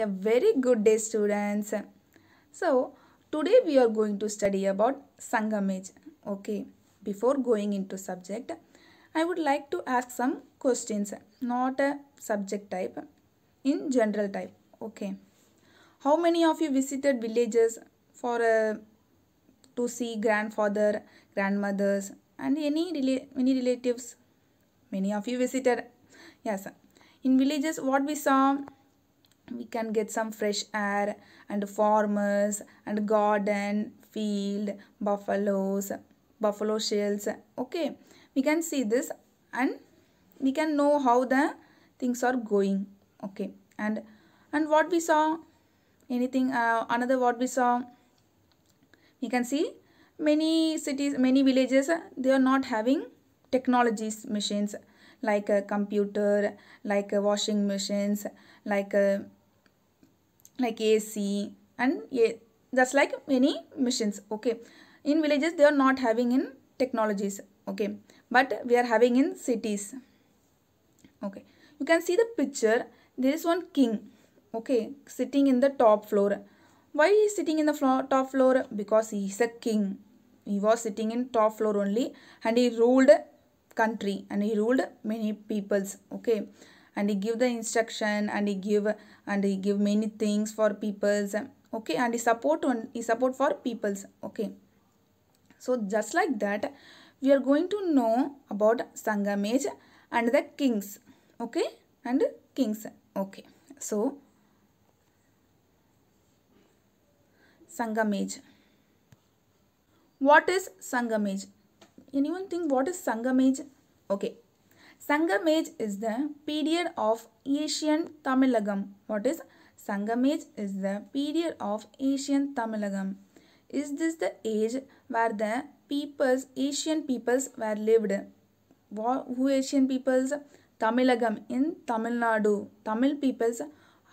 A very good day students. So today we are going to study about Sangamaj. Okay, before going into subject, I would like to ask some questions, not a subject type, in general type. Okay. How many of you visited villages for uh, to see grandfather, grandmothers and any, rela any relatives? Many of you visited. Yes. In villages what we saw we can get some fresh air and farmers and garden field buffaloes buffalo shells okay we can see this and we can know how the things are going okay and and what we saw anything uh, another what we saw we can see many cities many villages they are not having technologies machines like a computer like a washing machines like a like ac and yeah, that's like many machines okay in villages they are not having in technologies okay but we are having in cities okay you can see the picture there is one king okay sitting in the top floor why he is sitting in the floor, top floor because he is a king he was sitting in top floor only and he ruled country and he ruled many peoples okay and he give the instruction and he give and he give many things for peoples okay and he support on he support for peoples okay so just like that we are going to know about Sangamaj and the kings okay and kings okay so Sangamaj. what is Sangamaj? anyone think what is Sangam age? Okay. Sangam age is the period of Asian Tamilagam. What is Sangam age is the period of Asian Tamilagam. Is this the age where the peoples, Asian peoples were lived? Who Asian peoples? Tamilagam in Tamil Nadu. Tamil peoples,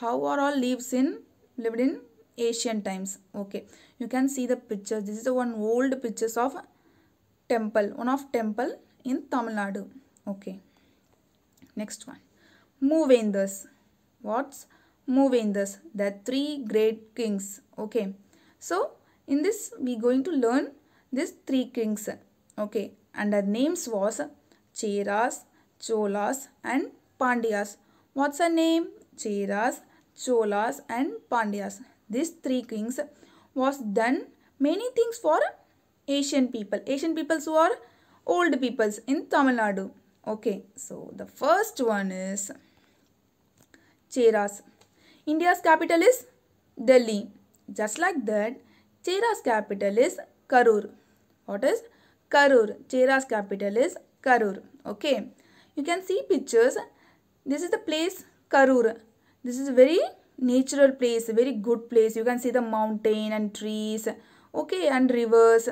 how are all lives in lived in Asian times. Okay, you can see the pictures. This is the one old pictures of temple one of temple in tamil nadu okay next one movendas what's movendas the three great kings okay so in this we going to learn these three kings okay and their names was cheras cholas and pandyas what's her name cheras cholas and pandyas these three kings was done many things for Asian people. Asian peoples who are old peoples in Tamil Nadu. Okay, so the first one is Cheras. India's capital is Delhi. Just like that, Cheras capital is Karur. What is Karur? Cheras capital is Karur. Okay, you can see pictures. This is the place Karur. This is very natural place, very good place. You can see the mountain and trees, okay, and rivers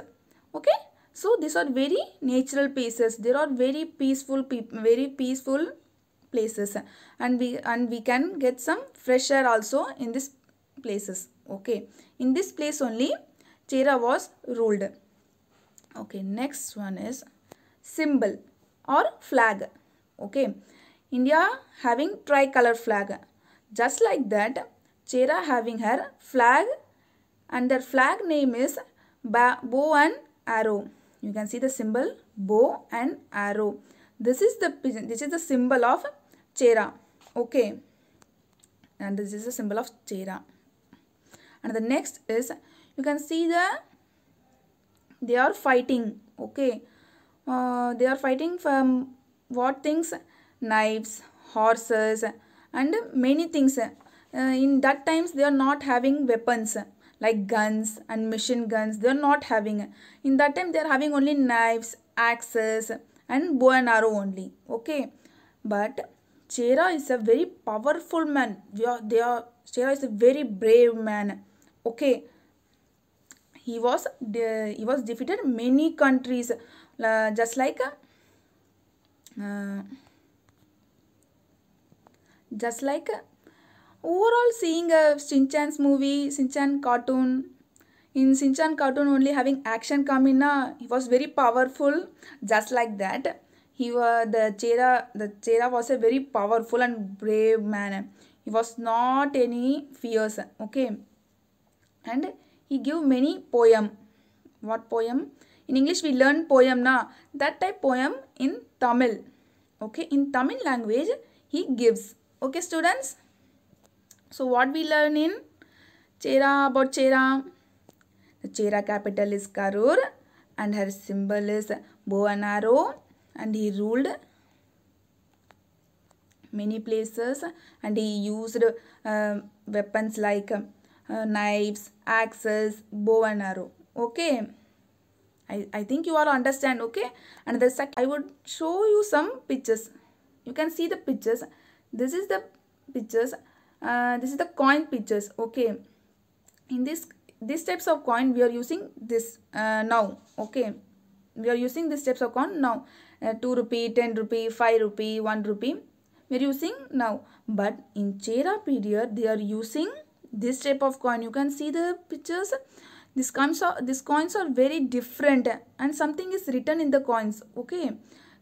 okay so these are very natural places there are very peaceful very peaceful places and we and we can get some fresh air also in these places okay in this place only Chera was ruled okay next one is symbol or flag okay India having tricolor flag just like that Chera having her flag and their flag name is bow and arrow. You can see the symbol bow and arrow. This is the this is the symbol of Chera. Okay. And this is the symbol of Chera. And the next is you can see the they are fighting. Okay. Uh, they are fighting from what things? Knives, horses and many things. Uh, in that times they are not having weapons like guns and machine guns they are not having in that time they are having only knives axes and bow and arrow only okay but Chera is a very powerful man they are, they are Chera is a very brave man okay he was he was defeated many countries uh, just like uh, just like overall seeing a Shinchan's movie, Shinchan cartoon, in Shinchan cartoon only having action come in, uh, he was very powerful just like that. He was uh, the Chera, the Chera was a very powerful and brave man. He was not any fears, okay. And he gave many poem. What poem? In English we learn poem na. That type poem in Tamil. Okay, in Tamil language he gives. Okay students. So what we learn in Chera about Chera? The Chera capital is Karur and her symbol is bow and arrow and he ruled many places and he used uh, weapons like uh, knives, axes, bow and arrow. Okay. I, I think you all understand okay and the sec I would show you some pictures you can see the pictures this is the pictures uh, this is the coin pictures okay in this these types of coin we are using this uh, now okay we are using these types of coin now uh, 2 rupee 10 rupee 5 rupee 1 rupee we are using now but in chera period they are using this type of coin you can see the pictures This coins are these coins are very different and something is written in the coins okay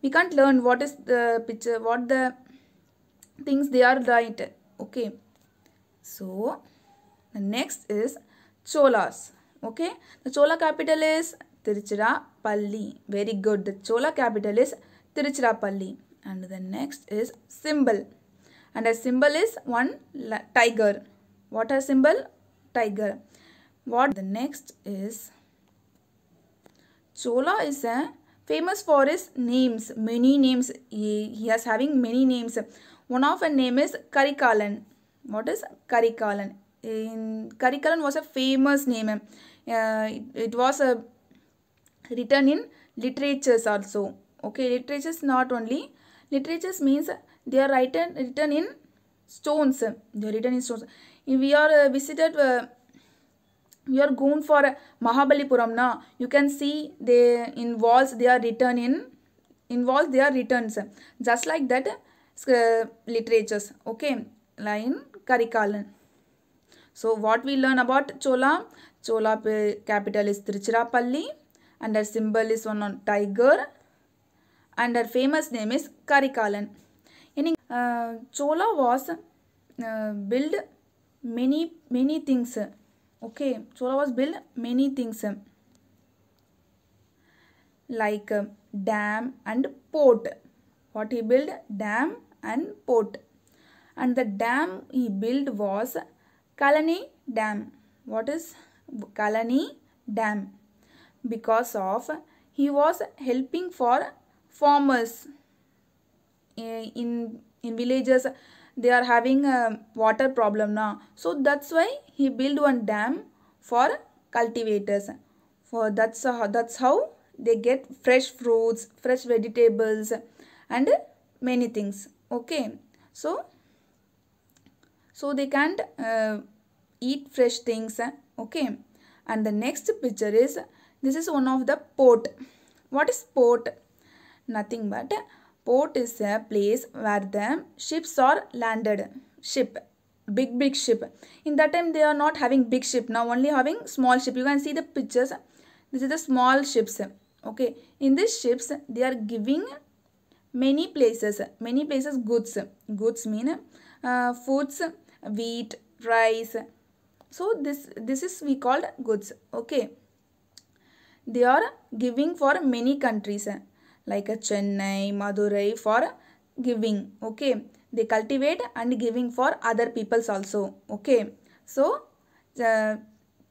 we can't learn what is the picture what the things they are right okay so, the next is Cholas. Okay, the Chola capital is Tiruchirappalli. Very good. The Chola capital is Tiruchirappalli. And the next is symbol. And the symbol is one tiger. What a symbol? Tiger. What the next is Chola is a famous for his names, many names. He, he has having many names. One of a name is Karikalan what is Karikalan? In, Karikalan was a famous name. Um, uh, it, it was a, uh, written in literatures also. Okay, literatures not only. Literatures means they are written, written in stones. They are written in stones. If we are uh, visited... Uh, you are going for Mahabalipuram na you can see they in walls they are written in in walls they are written just like that uh, literatures okay line Karikalan. So what we learn about Chola? Chola capital is Tiruchirappalli and her symbol is one on tiger and her famous name is Karikalan. Uh, Chola was uh, build many many things okay Chola was build many things like uh, dam and port what he built dam and port and the dam he built was Kalani Dam. What is Kalani Dam? Because of he was helping for farmers eh, in in villages they are having a water problem now so that's why he built one dam for cultivators for that's how that's how they get fresh fruits fresh vegetables and many things okay so so they can't uh, eat fresh things uh, okay and the next picture is this is one of the port what is port nothing but port is a place where the ships are landed ship big big ship in that time they are not having big ship now only having small ship you can see the pictures this is the small ships okay in these ships they are giving many places many places goods goods mean uh, foods wheat, rice. So this, this is we called goods. Okay. They are giving for many countries like Chennai, Madurai for giving. Okay. They cultivate and giving for other peoples also. Okay. So uh,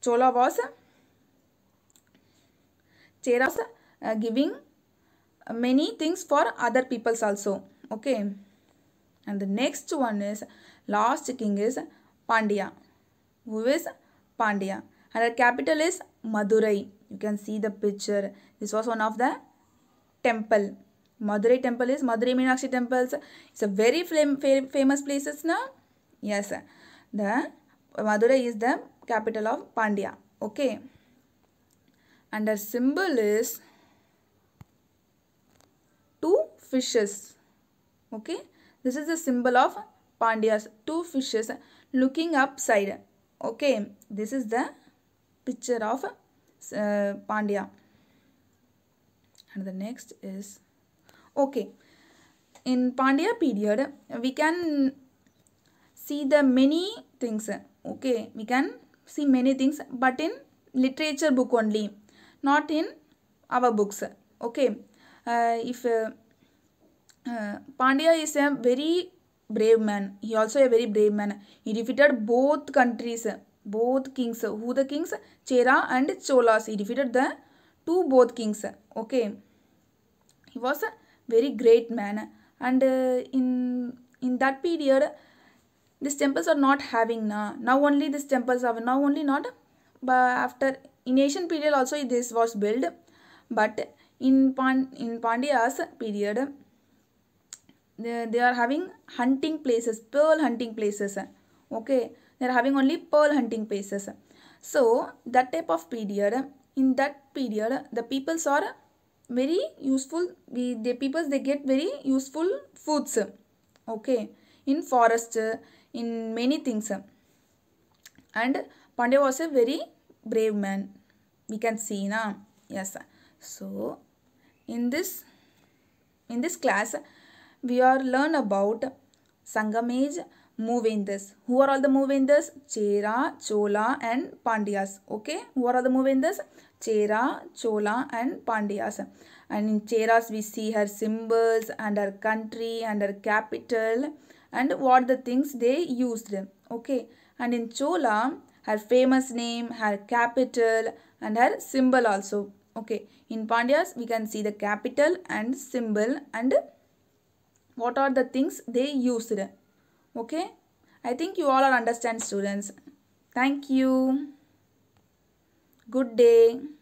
Chola was Cheras uh, giving many things for other peoples also. Okay. And the next one is Last king is Pandya. Who is Pandya? And her capital is Madurai. You can see the picture. This was one of the temple. Madurai temple is Madurai Meenakshi temples. It's a very fam famous places now. Yes. The Madurai is the capital of Pandya. Okay. And her symbol is two fishes. Okay. This is the symbol of Pandya's two fishes looking upside. Okay, this is the picture of uh, Pandya. And the next is, okay, in Pandya period, we can see the many things. Okay, we can see many things, but in literature book only, not in our books. Okay, uh, if uh, uh Pandya is a very brave man. He also a very brave man. He defeated both countries, both kings. Who the kings? Chera and Cholas. He defeated the two both kings. Okay. He was a very great man. And uh, in in that period, these temples are not having now. Now only these temples are now only not. But after in Asian period also this was built. But in Pan in Pandya's period they, they are having hunting places, pearl hunting places. Okay, they are having only pearl hunting places. So, that type of period, in that period, the peoples are very useful, we, the peoples they get very useful foods. Okay, in forest, in many things. And Pandya was a very brave man. We can see, na? Yes. So, in this in this class we are learn about moving this. Who are all the this? Chera, Chola and Pandyas. Okay. Who are all the this? Chera, Chola and Pandyas. And in Cheras we see her symbols and her country and her capital and what the things they used. Okay. And in Chola, her famous name, her capital and her symbol also. Okay. In Pandyas, we can see the capital and symbol and what are the things they used okay i think you all are understand students thank you good day